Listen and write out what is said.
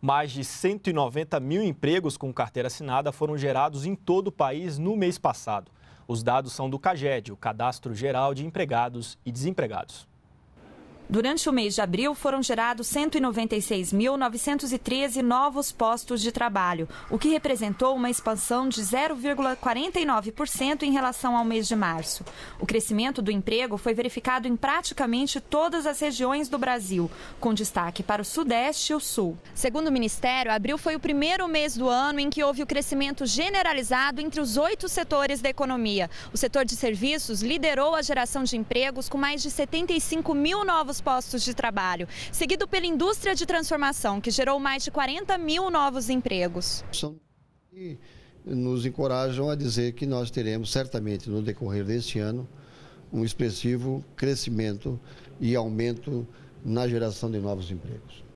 Mais de 190 mil empregos com carteira assinada foram gerados em todo o país no mês passado. Os dados são do CAGED, o Cadastro Geral de Empregados e Desempregados. Durante o mês de abril, foram gerados 196.913 novos postos de trabalho, o que representou uma expansão de 0,49% em relação ao mês de março. O crescimento do emprego foi verificado em praticamente todas as regiões do Brasil, com destaque para o Sudeste e o Sul. Segundo o Ministério, abril foi o primeiro mês do ano em que houve o crescimento generalizado entre os oito setores da economia. O setor de serviços liderou a geração de empregos com mais de 75 mil novos novos postos de trabalho, seguido pela indústria de transformação, que gerou mais de 40 mil novos empregos. São e nos encorajam a dizer que nós teremos certamente no decorrer deste ano um expressivo crescimento e aumento na geração de novos empregos.